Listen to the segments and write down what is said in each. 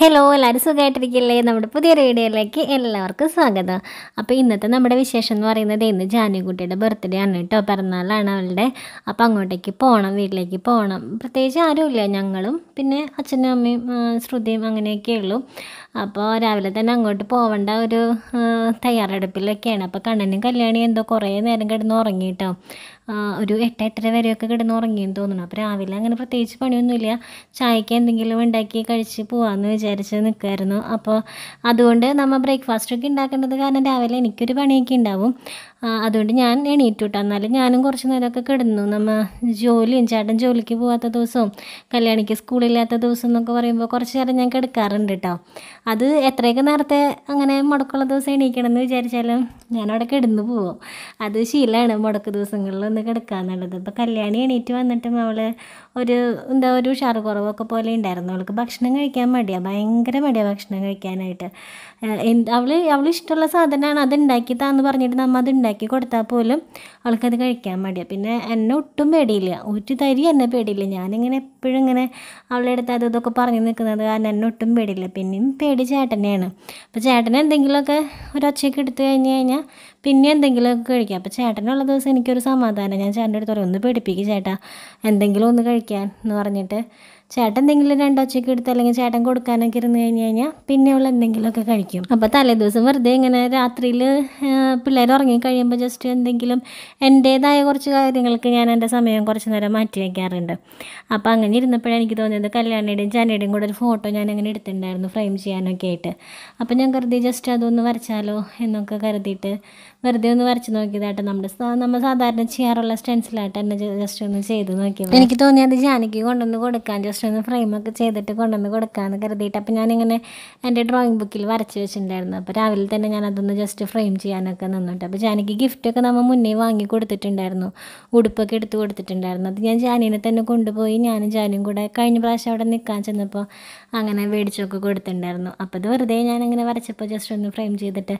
hello എല്ലാവരും സുഖമായിട്ടിരിക്കില്ലേ നമ്മുടെ പുതിയ വീഡിയോയിലേക്ക് എല്ലാവർക്കും സ്വാഗതം അപ്പോൾ ഇന്നത്തെ നമ്മുടെ വിശേഷം എന്ന് പറയുന്നത് ഇന്ന് ജാനുകുട്ടിയുടെ ബർത്ത്ഡേ ആണ് കേട്ടോ പിറന്നാളാണ് അവളുടെ അപ്പോൾ അങ്ങോട്ടേക്ക് പോകണം വീട്ടിലേക്ക് പോകണം പ്രത്യേകിച്ച് ആരുമില്ല ഞങ്ങളും പിന്നെ അച്ഛനും അമ്മയും ശ്രുതിയും അങ്ങനെയൊക്കെ ഉള്ളൂ അപ്പോൾ രാവിലെ തന്നെ അങ്ങോട്ട് പോവേണ്ട ഒരു തയ്യാറെടുപ്പിലൊക്കെയാണ് അപ്പോൾ കണ്ണനും കല്യാണി എന്തോ കുറേ നേരം കിടന്ന് ഉറങ്ങിയിട്ടോ ഒരു എട്ട് എട്ടര വരെയൊക്കെ കിടന്ന് ഉറങ്ങിയെന്ന് തോന്നുന്നു അപ്പോൾ രാവിലെ അങ്ങനെ പ്രത്യേകിച്ച് പണിയൊന്നുമില്ല ചായക്ക് എന്തെങ്കിലും ഉണ്ടാക്കി കഴിച്ച് പോകാമെന്ന് വിചാരിച്ച് നിൽക്കുമായിരുന്നു അപ്പോൾ അതുകൊണ്ട് നമ്മൾ ബ്രേക്ക്ഫാസ്റ്റ് ഒക്കെ ഉണ്ടാക്കേണ്ടത് കാരണം രാവിലെ എനിക്കൊരു പണിയൊക്കെ ഉണ്ടാവും അതുകൊണ്ട് ഞാൻ എണീറ്റു കേട്ടോ എന്നാലും ഞാനും കുറച്ച് നേരമൊക്കെ കിടന്നു നമ്മ ജോലിയും ചേട്ടൻ ജോലിക്ക് പോകാത്ത ദിവസവും കല്യാണിക്ക് സ്കൂളില്ലാത്ത ദിവസം എന്നൊക്കെ പറയുമ്പോൾ കുറച്ച് നേരം ഞാൻ കിടക്കാറുണ്ട് കേട്ടോ അത് എത്രയൊക്കെ നേരത്തെ അങ്ങനെ മുടക്കുള്ള ദിവസം എണീക്കണമെന്ന് വിചാരിച്ചാലും ഞാനവിടെ കിടന്നു പോവും അത് ശീലമാണ് മുടക്ക് ദിവസങ്ങളിലൊന്ന് കിടക്കുക എന്നുള്ളത് ഇപ്പോൾ കല്യാണി എണീറ്റ് വന്നിട്ടും അവൾ ഒരു എന്താ ഒരു ഉഷാറ് കുറവൊക്കെ പോലെ ഉണ്ടായിരുന്നു അവൾക്ക് ഭക്ഷണം കഴിക്കാൻ മടിയാ ഭയങ്കര മടിയാണ് ഭക്ഷണം കഴിക്കാനായിട്ട് അവൾ അവൾ ഇഷ്ടമുള്ള സാധനമാണ് അത് ഉണ്ടാക്കി താന്ന് പറഞ്ഞിട്ട് നമ്മൾ അത് ഉണ്ടാക്കി കൊടുത്താൽ പോലും ആൾക്കത് കഴിക്കാൻ മടിയാണ് പിന്നെ എന്നെ ഒട്ടും പേടിയില്ല ഒരു തരി എന്നെ പേടിയില്ല ഞാനിങ്ങനെ എപ്പോഴും ഇങ്ങനെ അവളുടെ അടുത്ത് അത് ഇതൊക്കെ പറഞ്ഞു നിൽക്കുന്നത് കാരണം എന്നെ ഒട്ടും പേടിയില്ല പിന്നെയും പേടി ചേട്ടനെയാണ് അപ്പോൾ ചേട്ടൻ എന്തെങ്കിലുമൊക്കെ ഒരൊച്ചയൊക്കെ എടുത്തു കഴിഞ്ഞ് കഴിഞ്ഞാൽ പിന്നെ എന്തെങ്കിലുമൊക്കെ കഴിക്കാം അപ്പോൾ ചേട്ടനുള്ള ദിവസം എനിക്കൊരു സമാധാനം ഞാൻ ചേട്ടൻ്റെ അടുത്ത് പറയും ഒന്ന് പേടിപ്പിക്കും ചേട്ടാ എന്തെങ്കിലും ഒന്ന് കഴിക്കാൻ എന്ന് പറഞ്ഞിട്ട് ചേട്ടൻ എന്തെങ്കിലും രണ്ടോച്ചയ്ക്ക് എടുത്ത് അല്ലെങ്കിൽ ചേട്ടൻ കൊടുക്കാനൊക്കെ ഇരുന്ന് കഴിഞ്ഞ് കഴിഞ്ഞാൽ പിന്നെ അവൾ എന്തെങ്കിലുമൊക്കെ കഴിക്കും അപ്പോൾ തലേദിവസം വെറുതെ ഇങ്ങനെ രാത്രിയിൽ പിള്ളേർ ഉറങ്ങിക്കഴിയുമ്പോൾ ജസ്റ്റ് എന്തെങ്കിലും എൻ്റേതായ കുറച്ച് കാര്യങ്ങൾക്ക് ഞാൻ എൻ്റെ സമയം കുറച്ച് നേരം മാറ്റി വയ്ക്കാറുണ്ട് അപ്പോൾ അങ്ങനെ ഇരുന്നപ്പോഴാണ് എനിക്ക് തോന്നിയത് കല്യാണിയുടെയും ചാനയുടെയും കൂടെ ഒരു ഫോട്ടോ ഞാൻ അങ്ങനെ എടുത്തിട്ടുണ്ടായിരുന്നു ഫ്രെയിം ചെയ്യാനൊക്കെ ആയിട്ട് അപ്പോൾ ഞാൻ കരുതി ജസ്റ്റ് അതൊന്ന് വരച്ചാലോ എന്നൊക്കെ കരുതിയിട്ട് വെറുതെ ഒന്ന് വരച്ച് നോക്കിയതായിട്ട് നമ്മുടെ നമ്മൾ സാധാരണ ചെയ്യാറുള്ള സ്റ്റെൻസിലായിട്ട് എന്നെ ജസ്റ്റ് ഒന്ന് ചെയ്ത് നോക്കിയത് എനിക്ക് തോന്നിയത് ജാനയ്ക്ക് കൊണ്ടുവന്ന് കൊടുക്കാൻ ജസ്റ്റ് ജസ്റ്റ് ഒന്ന് ഫ്രെയിമൊക്കെ ചെയ്തിട്ട് കൊണ്ടുവന്ന് കൊടുക്കാമെന്ന് കരുതിയിട്ട് അപ്പോൾ ഞാനിങ്ങനെ എൻ്റെ ഡ്രോയിങ് ബുക്കിൽ വരച്ച് വെച്ചിട്ടുണ്ടായിരുന്നു അപ്പോൾ രാവിലെ തന്നെ ഞാൻ അതൊന്ന് ജസ്റ്റ് ഫ്രെയിം ചെയ്യാനൊക്കെ നിന്നിട്ട് അപ്പോൾ ജാനിക്ക് ഗിഫ്റ്റൊക്കെ നമ്മൾ മുന്നേ വാങ്ങി കൊടുത്തിട്ടുണ്ടായിരുന്നു ഉടുപ്പൊക്കെ എടുത്ത് കൊടുത്തിട്ടുണ്ടായിരുന്നു അത് ഞാൻ ജാനീനെ തന്നെ കൊണ്ടുപോയി ഞാനും ജാനിയും കൂടെ കഴിഞ്ഞ പ്രാവശ്യം അവിടെ നിൽക്കാൻ ചെന്നപ്പോൾ അങ്ങനെ മേടിച്ചൊക്കെ കൊടുത്തിട്ടുണ്ടായിരുന്നു അപ്പോൾ അത് വെറുതെ ഞാനിങ്ങനെ വരച്ചപ്പോൾ ജസ്റ്റ് ഒന്ന് ഫ്രെയിം ചെയ്തിട്ട്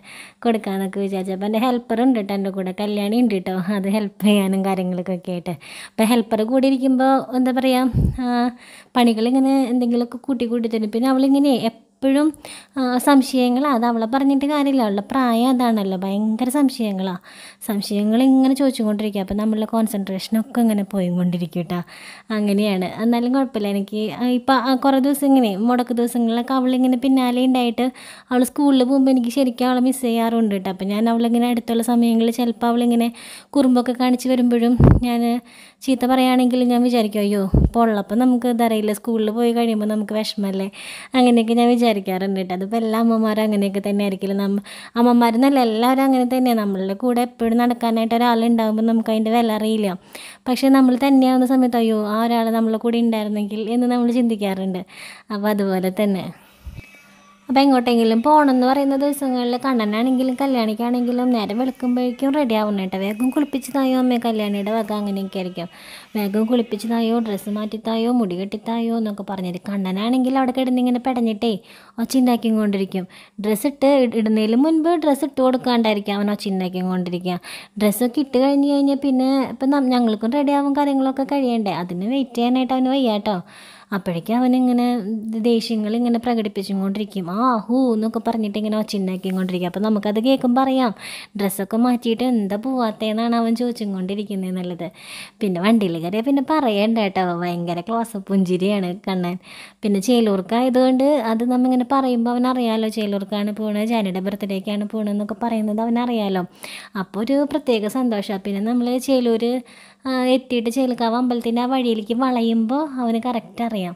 കൊടുക്കാമെന്നൊക്കെ വിചാരിച്ചു അപ്പോൾ എൻ്റെ ഹെൽപ്പർ ഉണ്ട് കേട്ടോ എൻ്റെ കൂടെ കല്യാണി ഉണ്ട് കേട്ടോ അത് ഹെൽപ്പ് ചെയ്യാനും കാര്യങ്ങൾക്കൊക്കെ ആയിട്ട് അപ്പോൾ ഹെൽപ്പർ കൂടി ഇരിക്കുമ്പോൾ എന്താ പറയുക പണികളിങ്ങനെ എന്തെങ്കിലുമൊക്കെ കൂട്ടി കൂട്ടി തരും പിന്നെ അവളിങ്ങനെ ഇപ്പോഴും സംശയങ്ങളാണ് അത് അവളെ പറഞ്ഞിട്ട് കാര്യമില്ല അവളുടെ പ്രായം അതാണല്ലോ ഭയങ്കര സംശയങ്ങളാണ് സംശയങ്ങൾ ഇങ്ങനെ ചോദിച്ചുകൊണ്ടിരിക്കുക അപ്പോൾ നമ്മളുടെ കോൺസെൻട്രേഷനൊക്കെ ഇങ്ങനെ കൊണ്ടിരിക്കും കേട്ടോ അങ്ങനെയാണ് എന്നാലും കുഴപ്പമില്ല എനിക്ക് ഇപ്പോൾ കുറേ ദിവസം ഇങ്ങനെ മുടക്ക് ദിവസങ്ങളിലൊക്കെ അവളിങ്ങനെ പിന്നാലെ ഉണ്ടായിട്ട് അവൾ സ്കൂളിൽ പോകുമ്പോൾ എനിക്ക് ശരിക്കും അവളെ മിസ് ചെയ്യാറുണ്ട് കേട്ടോ അപ്പോൾ ഞാൻ അവളിങ്ങനെ അടുത്തുള്ള സമയങ്ങളിൽ ചിലപ്പോൾ അവളിങ്ങനെ കുറുമ്പൊക്കെ കാണിച്ച് വരുമ്പോഴും ഞാൻ ചീത്ത പറയുകയാണെങ്കിൽ ഞാൻ വിചാരിക്കും അയ്യോ പൊള്ളപ്പോൾ നമുക്ക് ഇതറിയില്ല സ്കൂളിൽ പോയി കഴിയുമ്പോൾ നമുക്ക് വിഷമമല്ലേ അങ്ങനെയൊക്കെ ഞാൻ വിചാരിക്കും വിചാരിക്കാറുണ്ട് കേട്ടോ അതിപ്പോൾ എല്ലാ അമ്മമാരും അങ്ങനെയൊക്കെ തന്നെ ആയിരിക്കില്ല നമ്മ അമ്മമാരെന്നല്ല എല്ലാവരും അങ്ങനെ തന്നെയാണ് നമ്മളുടെ കൂടെ എപ്പോഴും നടക്കാനായിട്ട് ഒരാളുണ്ടാകുമ്പോൾ നമുക്ക് അതിൻ്റെ വില അറിയില്ല പക്ഷേ നമ്മൾ തന്നെയാവുന്ന സമയത്ത് അയ്യോ ആ ഒരാൾ നമ്മളെ കൂടെ ഉണ്ടായിരുന്നെങ്കിൽ എന്ന് നമ്മൾ ചിന്തിക്കാറുണ്ട് അപ്പോൾ അതുപോലെ തന്നെ അപ്പോൾ എങ്ങോട്ടെങ്കിലും പോകണമെന്ന് പറയുന്ന ദിവസങ്ങളിൽ കണ്ണനാണെങ്കിലും കല്യാണിക്കാണെങ്കിലും നേരെ വെളുക്കുമ്പോഴേക്കും റെഡി ആവണം കേട്ടോ വേഗം തായോ അമ്മേ കല്യാണിയുടെ വക അങ്ങനെയൊക്കെ ആയിരിക്കും വേഗം തായോ ഡ്രസ്സ് മാറ്റിത്തായോ മുടി കെട്ടിത്തായോ എന്നൊക്കെ പറഞ്ഞത് കണ്ണനാണെങ്കിൽ അവിടെ കിടന്നിങ്ങനെ പെടഞ്ഞിട്ടേ ഒച്ചിണ്ടാക്കി കൊണ്ടിരിക്കും ഡ്രസ്സ് ഇട്ട് ഇടുന്നതിന് മുൻപ് ഡ്രസ്സ് ഇട്ട് കൊടുക്കാണ്ടായിരിക്കും അവൻ ഒച്ചിണ്ടാക്കി കൊണ്ടിരിക്കുക ഡ്രസ്സൊക്കെ ഇട്ട് കഴിഞ്ഞ് കഴിഞ്ഞാൽ പിന്നെ ഇപ്പം ഞങ്ങൾക്കും റെഡി ആവും കാര്യങ്ങളൊക്കെ കഴിയണ്ടേ അതിന് വെയിറ്റ് ചെയ്യാനായിട്ട് അവന് വയ്യാട്ടോ അപ്പോഴേക്കും അവനിങ്ങനെ ദേഷ്യങ്ങൾ ഇങ്ങനെ പ്രകടിപ്പിച്ചുകൊണ്ടിരിക്കും ആ ഹൂ എന്നൊക്കെ പറഞ്ഞിട്ട് ഇങ്ങനെ കൊണ്ടിരിക്കും അപ്പോൾ നമുക്കത് കേൾക്കുമ്പോൾ അറിയാം ഡ്രസ്സൊക്കെ മാറ്റിയിട്ട് എന്താ പോവാത്തേന്നാണ് അവൻ കൊണ്ടിരിക്കുന്നത് എന്നുള്ളത് പിന്നെ വണ്ടിയിൽ കയറിയാൽ പിന്നെ പറയണ്ട കേട്ടോ ഭയങ്കര ക്ലോസ് പുഞ്ചിരിയാണ് കണ്ണൻ പിന്നെ ചേലൂർക്കായതുകൊണ്ട് അത് നമ്മിങ്ങനെ പറയുമ്പോൾ അവൻ അറിയാമല്ലോ ചേലൂർക്കാണ് പോണത് ജാനിയുടെ ബർത്ത്ഡേക്കാണ് പോകണമെന്നൊക്കെ പറയുന്നത് അവനറിയാമല്ലോ അപ്പോൾ ഒരു പ്രത്യേക സന്തോഷമാണ് പിന്നെ നമ്മൾ ചേലൂർ എത്തിയിട്ട് ചേലക്കാവ് അമ്പലത്തിൻ്റെ ആ വഴിയിലേക്ക് വളയുമ്പോൾ അവന് കറക്റ്റ് അറിയാം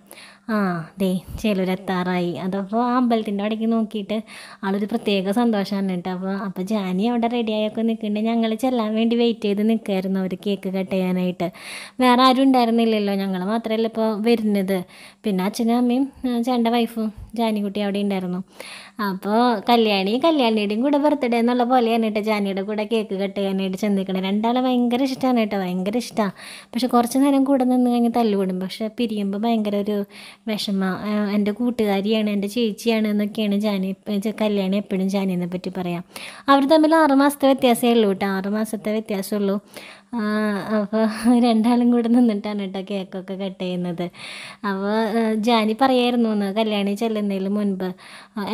ആ ദേ ചിലരെത്താറായി അതപ്പോൾ ആ അമ്പലത്തിൻ്റെ അവിടേക്ക് നോക്കിയിട്ട് ആളൊരു പ്രത്യേക സന്തോഷമാണ് കേട്ടോ അപ്പോൾ അപ്പോൾ ജാനി അവിടെ ആയൊക്കെ നിൽക്കുന്നുണ്ട് ഞങ്ങൾ ചെല്ലാൻ വേണ്ടി വെയിറ്റ് ചെയ്ത് നിൽക്കുമായിരുന്നു അവർ കേക്ക് കട്ട് ചെയ്യാനായിട്ട് വേറെ ആരും ഉണ്ടായിരുന്നില്ലല്ലോ ഞങ്ങൾ മാത്രമല്ല ഇപ്പോൾ വരുന്നത് പിന്നെ അച്ഛനും അമ്മയും ചേട്ടൻ്റെ വൈഫും ജാനിക്കുട്ടി അവിടെ ഉണ്ടായിരുന്നു അപ്പോൾ കല്യാണി കല്യാണിയുടെയും കൂടെ ബർത്ത്ഡേ എന്നുള്ള പോലെയാണ് കേട്ടോ ജാനിയുടെ കൂടെ കേക്ക് കട്ട് ചെയ്യാനായിട്ട് ചെന്നിക്കണേ രണ്ടാളെ ഭയങ്കര ഇഷ്ടമാണ് കേട്ടോ ഭയങ്കര ഇഷ്ടമാണ് പക്ഷെ കുറച്ച് നേരം കൂടെ നിന്ന് കഴിഞ്ഞ് തല്ലുകൂടും പക്ഷെ പിരിയുമ്പോൾ ഭയങ്കര ഒരു വിഷമ എൻ്റെ കൂട്ടുകാരിയാണ് എൻ്റെ ചേച്ചിയാണ് എന്നൊക്കെയാണ് ജാനി കല്യാണം എപ്പോഴും ജാനിനെ പറ്റി പറയാം അവർ തമ്മിൽ ആറുമാസത്തെ വ്യത്യാസമേ ഉള്ളൂ കേട്ടോ ആറുമാസത്തെ വ്യത്യാസമുള്ളൂ അപ്പോൾ രണ്ടാളും കൂടെ നിന്നിട്ടാണ് കേട്ടോ കേക്കൊക്കെ കട്ട് ചെയ്യുന്നത് അപ്പോൾ ജാനി പറയായിരുന്നു എന്ന് കല്യാണി ചെല്ലുന്നതിന് മുൻപ്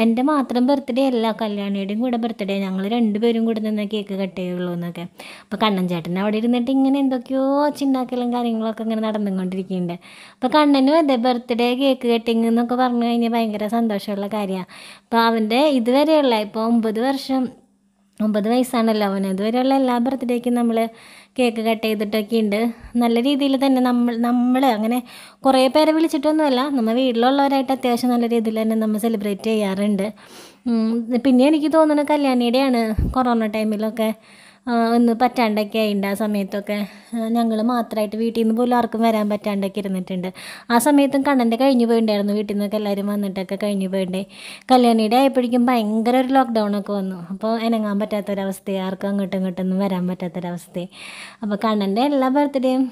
എൻ്റെ മാത്രം ബർത്ത്ഡേ അല്ല കല്യാണിയുടെയും കൂടെ ബർത്ത്ഡേ ഞങ്ങൾ രണ്ടുപേരും കൂടെ നിന്ന് കേക്ക് കട്ട് ചെയ്യുള്ളൂ എന്നൊക്കെ അപ്പോൾ ചേട്ടൻ അവിടെ ഇരുന്നിട്ട് ഇങ്ങനെ എന്തൊക്കെയോ ചിണ്ടാക്കലും കാര്യങ്ങളൊക്കെ ഇങ്ങനെ നടന്നുകൊണ്ടിരിക്കുന്നുണ്ട് അപ്പോൾ കണ്ണനും അതെ ബർത്ത്ഡേ കേക്ക് കട്ടിങ് എന്നൊക്കെ പറഞ്ഞു കഴിഞ്ഞാൽ ഭയങ്കര സന്തോഷമുള്ള കാര്യമാണ് അപ്പോൾ അവൻ്റെ ഇതുവരെയുള്ള ഇപ്പോൾ ഒമ്പത് വർഷം ഒമ്പത് വയസ്സാണല്ലോ അവന് ഇതുവരെയുള്ള എല്ലാ ബർത്ത്ഡേക്കും നമ്മൾ കേക്ക് കട്ട് ചെയ്തിട്ടൊക്കെ ഉണ്ട് നല്ല രീതിയിൽ തന്നെ നമ്മൾ നമ്മൾ അങ്ങനെ കുറേ പേരെ വിളിച്ചിട്ടൊന്നുമല്ല നമ്മൾ വീട്ടിലുള്ളവരായിട്ട് അത്യാവശ്യം നല്ല രീതിയിൽ തന്നെ നമ്മൾ സെലിബ്രേറ്റ് ചെയ്യാറുണ്ട് പിന്നെ എനിക്ക് തോന്നുന്നത് കല്യാണിയുടെയാണ് കൊറോണ ടൈമിലൊക്കെ ഒന്ന് പറ്റാണ്ടൊക്കെ ആയിണ്ട് ആ സമയത്തൊക്കെ ഞങ്ങൾ മാത്രമായിട്ട് വീട്ടിൽ നിന്ന് പോലും ആർക്കും വരാൻ പറ്റാണ്ടൊക്കെ ഇരുന്നിട്ടുണ്ട് ആ സമയത്തും കണ്ണൻ്റെ കഴിഞ്ഞു പോയിണ്ടായിരുന്നു വീട്ടിൽ നിന്നൊക്കെ എല്ലാവരും വന്നിട്ടൊക്കെ കഴിഞ്ഞു പോയിണ്ടേ കല്യാണിയുടെ ആയപ്പോഴേക്കും ഭയങ്കര ഒരു ലോക്ക്ഡൗണൊക്കെ വന്നു അപ്പോൾ ഇനങ്ങാൻ പറ്റാത്തൊരവസ്ഥയെ ആർക്കും അങ്ങോട്ടും ഇങ്ങോട്ടൊന്നും വരാൻ പറ്റാത്തൊരവസ്ഥയെ അപ്പോൾ കണ്ണൻ്റെ എല്ലാ ബർത്ത്ഡേയും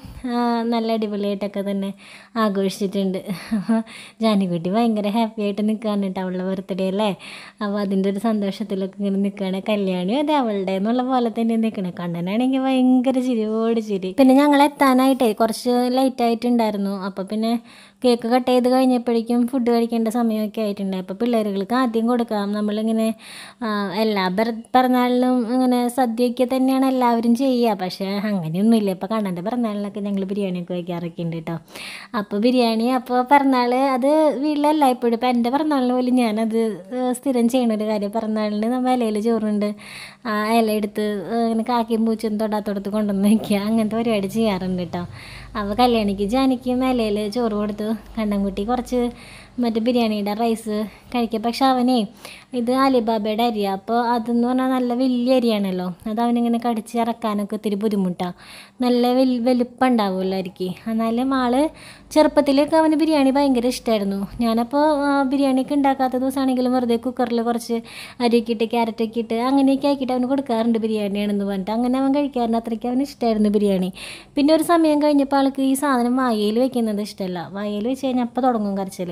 നല്ല അടിപൊളിയായിട്ടൊക്കെ തന്നെ ആഘോഷിച്ചിട്ടുണ്ട് ജാനിക്കുട്ടി ഭയങ്കര ഹാപ്പി ആയിട്ട് നിൽക്കുകയാണ് കേട്ടോ അവളുടെ ബർത്ത്ഡേ അല്ലേ അപ്പോൾ അതിൻ്റെ ഒരു സന്തോഷത്തിലൊക്കെ ഇങ്ങനെ നിൽക്കുകയാണ് കല്യാണി അതെ അവളുടെ എന്നുള്ള പോലെ തന്നെ നിൽക്കണേ കണ്ണനാണെങ്കിൽ ഭയങ്കര ചിരിയോട് ചിരി പിന്നെ ഞങ്ങൾ എത്താനായിട്ടേ കുറച്ച് ലേറ്റ് ആയിട്ടുണ്ടായിരുന്നു അപ്പോൾ പിന്നെ കേക്ക് കട്ട് ചെയ്ത് കഴിഞ്ഞപ്പോഴേക്കും ഫുഡ് കഴിക്കേണ്ട സമയമൊക്കെ ആയിട്ടുണ്ടായി അപ്പോൾ പിള്ളേരുകൾക്ക് ആദ്യം കൊടുക്കാം നമ്മളിങ്ങനെ എല്ലാ പിറന്നാളിലും ഇങ്ങനെ സദ്യയൊക്കെ തന്നെയാണ് എല്ലാവരും ചെയ്യുക പക്ഷേ അങ്ങനെയൊന്നുമില്ല ഇപ്പോൾ കണ്ണൻ്റെ പിറന്നാളിനൊക്കെ ഞങ്ങൾ ബിരിയാണിയൊക്കെ വയ്ക്കാറൊക്കെ ഉണ്ട് കേട്ടോ അപ്പോൾ ബിരിയാണി അപ്പോൾ പിറന്നാൾ അത് വീട്ടിലല്ല ഇപ്പോഴും ഇപ്പോൾ എൻ്റെ പിറന്നാളിന് പോലും ഞാനത് സ്ഥിരം ചെയ്യണ ഒരു കാര്യം പിറന്നാളിന് നമ്മൾ ഇലയിൽ ചോറുണ്ട് ഇല എടുത്ത് ഇങ്ങനെ കാക്കിയും പൂച്ചും തൊടാത്തോടത്ത് കൊണ്ടുവന്ന് വയ്ക്കുക അങ്ങനത്തെ പരിപാടി ചെയ്യാറുണ്ട് കേട്ടോ അവ കല്യാണിക്ക് ജാനിക്ക് മേലയിൽ ചോറ് കൊടുത്തു കണ്ണൻകുട്ടി കുറച്ച് മറ്റേ ബിരിയാണിയുടെ റൈസ് കഴിക്കുക പക്ഷെ അവനേ ഇത് അലിബാബയുടെ അരി അപ്പോൾ അതെന്ന് പറഞ്ഞാൽ നല്ല വലിയ അരിയാണല്ലോ അത് അവനിങ്ങനെ കടിച്ച് ഇറക്കാനൊക്കെ ഒത്തിരി ബുദ്ധിമുട്ടാണ് നല്ല വെൽ വലിപ്പം അരിക്ക് എന്നാലും ആൾ ചെറുപ്പത്തിലൊക്കെ അവന് ബിരിയാണി ഭയങ്കര ഇഷ്ടമായിരുന്നു ഞാനപ്പോൾ ബിരിയാണിയൊക്കെ ഉണ്ടാക്കാത്ത ദിവസമാണെങ്കിലും വെറുതെ കുക്കറിൽ കുറച്ച് അരിയൊക്കെ ഇട്ട് ക്യാരറ്റൊക്കെ ഇട്ട് അങ്ങനെയൊക്കെ ആക്കിയിട്ട് അവന് കൊടുക്കാറുണ്ട് ബിരിയാണിയാണെന്ന് പറഞ്ഞിട്ട് അങ്ങനെ അവൻ കഴിക്കാറുണ്ട് അത്രയ്ക്ക് അവന് ഇഷ്ടമായിരുന്നു ബിരിയാണി പിന്നെ ഒരു സമയം കഴിഞ്ഞപ്പോൾ ആൾക്ക് ഈ സാധനം വായയിൽ വെക്കുന്നത് ഇഷ്ടമല്ല വായയിൽ വെച്ച് കഴിഞ്ഞാൽ അപ്പോൾ തുടങ്ങും കരച്ചിൽ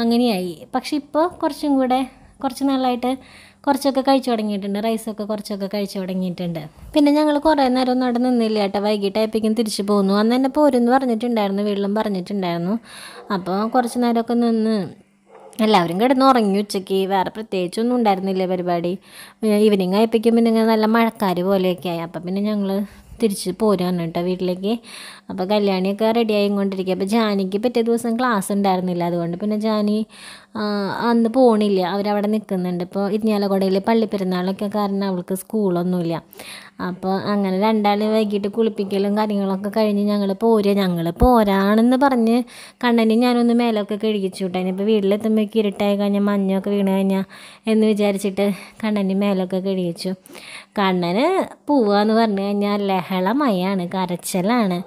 അങ്ങനെയായി പക്ഷെ ഇപ്പോൾ കുറച്ചും കൂടെ കുറച്ച് നാളായിട്ട് കുറച്ചൊക്കെ കഴിച്ചു തുടങ്ങിയിട്ടുണ്ട് റൈസൊക്കെ കുറച്ചൊക്കെ കഴിച്ചു തുടങ്ങിയിട്ടുണ്ട് പിന്നെ ഞങ്ങൾ കുറേ നേരം ഒന്നും അവിടെ നിന്നില്ല കേട്ടോ വൈകിട്ടായപ്പോഴേക്കും തിരിച്ചു പോകുന്നു അന്ന് തന്നെ പോരുമെന്ന് പറഞ്ഞിട്ടുണ്ടായിരുന്നു വീട്ടിലും പറഞ്ഞിട്ടുണ്ടായിരുന്നു അപ്പോൾ കുറച്ച് നേരമൊക്കെ നിന്ന് എല്ലാവരും കിടന്ന് ഉറങ്ങി ഉച്ചയ്ക്ക് വേറെ പ്രത്യേകിച്ചൊന്നും ഉണ്ടായിരുന്നില്ല പരിപാടി ഈവനിങ് ആയപ്പോഴേക്കും പിന്നെ നല്ല മഴക്കാർ പോലെയൊക്കെ ആയി അപ്പം പിന്നെ ഞങ്ങൾ തിരിച്ച് പോരാൻ കേട്ടോ വീട്ടിലേക്ക് അപ്പോൾ കല്യാണിയൊക്കെ റെഡിയായി കൊണ്ടിരിക്കുക അപ്പോൾ ജാനിക്ക് പറ്റിയ ദിവസം ക്ലാസ് ഉണ്ടായിരുന്നില്ല അതുകൊണ്ട് പിന്നെ ജാനി അന്ന് പോണില്ല അവരവിടെ നിൽക്കുന്നുണ്ട് ഇപ്പോൾ ഇരിഞ്ഞാലക്കുടയിൽ പള്ളിപ്പെരുന്നാളൊക്കെ കാരണം അവൾക്ക് സ്കൂളൊന്നുമില്ല അപ്പോൾ അങ്ങനെ രണ്ടാളെ വൈകിട്ട് കുളിപ്പിക്കലും കാര്യങ്ങളൊക്കെ കഴിഞ്ഞ് ഞങ്ങൾ പോരുക ഞങ്ങൾ പോരാണെന്ന് പറഞ്ഞ് കണ്ണനെ ഞാനൊന്ന് മേലൊക്കെ കഴുകിച്ചു വിട്ടേനെ ഇപ്പോൾ വീട്ടിലെത്തുമ്പോൾ ഇരുട്ടായി കഴിഞ്ഞാൽ മഞ്ഞൊക്കെ വീണ് കഴിഞ്ഞാൽ എന്ന് വിചാരിച്ചിട്ട് കണ്ണന് മേലൊക്കെ കഴുകിച്ചു കണ്ണന് പോവുക എന്ന് പറഞ്ഞു കഴിഞ്ഞാൽ ലഹളമയാണ് കരച്ചലാണ്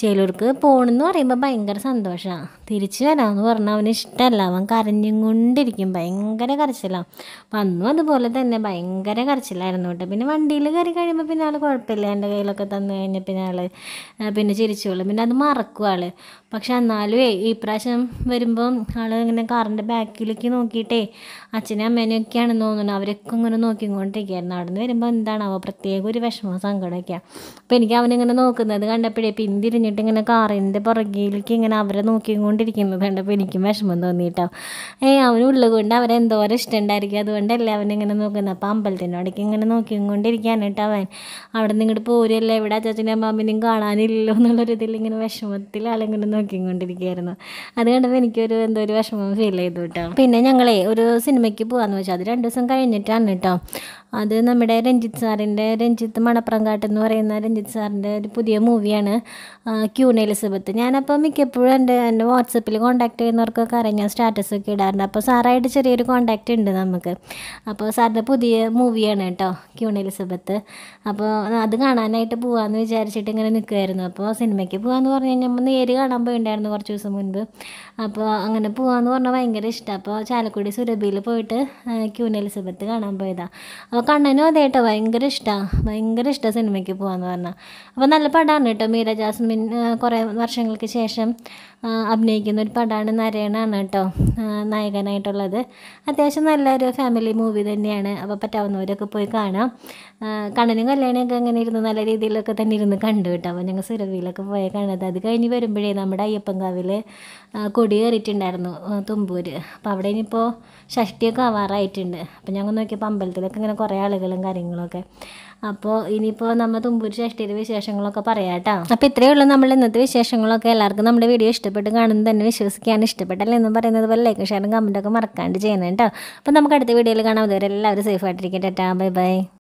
ചിലർക്ക് പോകണമെന്ന് പറയുമ്പോൾ ഭയങ്കര സന്തോഷമാണ് തിരിച്ചു വരാമെന്ന് പറഞ്ഞാൽ അവന് ഇഷ്ടമല്ല അവൻ കരഞ്ഞും കൊണ്ടിരിക്കും ഭയങ്കര കരച്ചിലാണ് അപ്പം അന്നും അതുപോലെ തന്നെ ഭയങ്കര കരച്ചിലായിരുന്നു കേട്ടോ പിന്നെ വണ്ടിയിൽ കയറി കഴിയുമ്പോൾ പിന്നെ ആൾ കുഴപ്പമില്ല എൻ്റെ കയ്യിലൊക്കെ തന്നു കഴിഞ്ഞാൽ പിന്നെ ആൾ പിന്നെ ചിരിച്ചോളും പിന്നെ അത് മറക്കും ആൾ പക്ഷെ എന്നാലും ഈ പ്രാവശ്യം വരുമ്പം ആൾ ഇങ്ങനെ കാറിൻ്റെ ബാക്കിലേക്ക് നോക്കിയിട്ടേ അച്ഛനും അമ്മേനെയൊക്കെയാണ് തോന്നുന്നു അവരൊക്കെ ഇങ്ങനെ നോക്കിക്കൊണ്ടിരിക്കുകയായിരുന്നു അവിടെ നിന്ന് വരുമ്പോൾ എന്താണാവോ പ്രത്യേക ഒരു വിഷമ സങ്കടമൊക്കെയാണ് അപ്പോൾ എനിക്ക് അവനിങ്ങനെ നോക്കുന്നത് കണ്ടപ്പോഴേ പിന്തിരിഞ്ഞിട്ട് ഇങ്ങനെ കാറിൻ്റെ പുറകിലേക്ക് ഇങ്ങനെ അവരെ നോക്കിക്കൊണ്ടിരിക്കുന്നത് കണ്ടപ്പോൾ എനിക്കും വിഷമം തോന്നിയിട്ടോ ഏയ് അവനുള്ളത് കൊണ്ട് ഇഷ്ടം ഉണ്ടായിരിക്കും അതുകൊണ്ടല്ലേ അവനിങ്ങനെ നോക്കുന്നത് അപ്പോൾ അമ്പലത്തിനോടൊക്കെ ഇങ്ങനെ നോക്കിക്കൊണ്ടിരിക്കുകയാണ് കേട്ടോ അവൻ അവിടെ നിന്ന് ഇങ്ങോട്ട് പോരുമല്ലേ ഇവിടെ അച്ഛനും അമ്മാമ്മനെയും കാണാനില്ലല്ലോ ഇതിൽ ഇങ്ങനെ വിഷമത്തിൽ അല്ലെങ്കിൽ നോക്കിക്കൊണ്ടിരിക്കുകയായിരുന്നു അത് കണ്ടപ്പോൾ എനിക്കൊരു എന്തോ ഒരു വിഷമം ഫീൽ ചെയ്തു കേട്ടോ പിന്നെ ഞങ്ങളെ ഒരു സിനിമയ്ക്ക് പോകാന്ന് വെച്ചാൽ അത് രണ്ട് ദിവസം കഴിഞ്ഞിട്ടാണ് കേട്ടോ അത് നമ്മുടെ രഞ്ജിത്ത് സാറിൻ്റെ രഞ്ജിത്ത് മണപ്രങ്കാട്ട് എന്ന് പറയുന്ന രഞ്ജിത്ത് സാറിൻ്റെ ഒരു പുതിയ മൂവിയാണ് ക്യൂൺ എലിസബത്ത് ഞാനപ്പോൾ മിക്കപ്പോഴും എൻ്റെ എൻ്റെ വാട്സപ്പിൽ കോൺടാക്ട് ചെയ്യുന്നവർക്കൊക്കെ അറിയാം ഞാൻ സ്റ്റാറ്റസ് ഒക്കെ ഇടാറുണ്ട് അപ്പോൾ സാറായിട്ട് ചെറിയൊരു കോൺടാക്റ്റ് ഉണ്ട് നമുക്ക് അപ്പോൾ സാറിൻ്റെ പുതിയ മൂവിയാണ് കേട്ടോ ക്യൂൺ എലിസബത്ത് അപ്പോൾ അത് കാണാനായിട്ട് പോകാമെന്ന് വിചാരിച്ചിട്ട് ഇങ്ങനെ നിൽക്കുമായിരുന്നു അപ്പോൾ സിനിമയ്ക്ക് പോകാമെന്ന് പറഞ്ഞു കഴിഞ്ഞാൽ നേര് കാണാൻ സംഭവം ഉണ്ടായിരുന്നു കുറച്ച് ദിവസം മുൻപ് അപ്പോൾ അങ്ങനെ പോകാമെന്ന് പറഞ്ഞാൽ ഭയങ്കര ഇഷ്ടമാണ് അപ്പോൾ ചാലക്കുടി സുരഭിയിൽ പോയിട്ട് ക്യൂൻ എലിസബത്ത് കാണാൻ പോയതാണ് അപ്പോൾ കണ്ണനും അതേ കേട്ടോ ഭയങ്കര ഇഷ്ടമാണ് ഭയങ്കര ഇഷ്ടമാണ് സിനിമയ്ക്ക് പോകാമെന്ന് പറഞ്ഞാൽ അപ്പോൾ നല്ല പടമാണ് കേട്ടോ മീര ജാസ്മിൻ കുറേ വർഷങ്ങൾക്ക് ശേഷം അഭിനയിക്കുന്ന ഒരു പടമാണ് നരയണാണ് കേട്ടോ നായകനായിട്ടുള്ളത് അത്യാവശ്യം നല്ലൊരു ഫാമിലി മൂവി തന്നെയാണ് അപ്പോൾ പറ്റാവുന്നവരൊക്കെ പോയി കാണാം കണ്ണനും കല്യാണിയൊക്കെ അങ്ങനെ ഇരുന്ന് നല്ല രീതിയിലൊക്കെ തന്നെ ഇരുന്ന് കണ്ടു കേട്ടോ അപ്പോൾ ഞങ്ങൾ സുരഭിയിലൊക്കെ പോയാൽ കാണാതെ അത് കഴിഞ്ഞ് വരുമ്പോഴേ നമ്മൾ നമ്മുടെ അയ്യപ്പൻകാവിൽ കയറിയിട്ടുണ്ടായിരുന്നു തുമ്പൂർ അപ്പോൾ അവിടെ ഇനിയിപ്പോൾ ഷഷ്ടിയൊക്കെ ആവാറായിട്ടുണ്ട് അപ്പോൾ ഞങ്ങൾ നോക്കിയപ്പോൾ അമ്പലത്തിലൊക്കെ ഇങ്ങനെ കുറേ ആളുകളും കാര്യങ്ങളൊക്കെ അപ്പോൾ ഇനിയിപ്പോൾ നമ്മൾ തുമ്പൂർ ഷഷ്ടിയുടെ വിശേഷങ്ങളൊക്കെ പറയാം കേട്ടോ അപ്പോൾ ഇത്രയേ ഉള്ളൂ നമ്മൾ ഇന്നത്തെ വിശേഷങ്ങളൊക്കെ എല്ലാവർക്കും നമ്മുടെ വീഡിയോ ഇഷ്ടപ്പെട്ട് കാണുന്നത് തന്നെ വിശ്വസിക്കാൻ ഇഷ്ടപ്പെട്ടല്ലേ എന്ന് പറയുന്നത് പോലെ ലൈക്ക് ഷെയറും കമൻറ്റൊക്കെ മറക്കാണ്ട് ചെയ്യുന്നത് കേട്ടോ അപ്പോൾ നമുക്ക് അടുത്ത വീഡിയോയിൽ കാണാം അതുവരെ എല്ലാവരും സേഫ് ബൈ ബൈ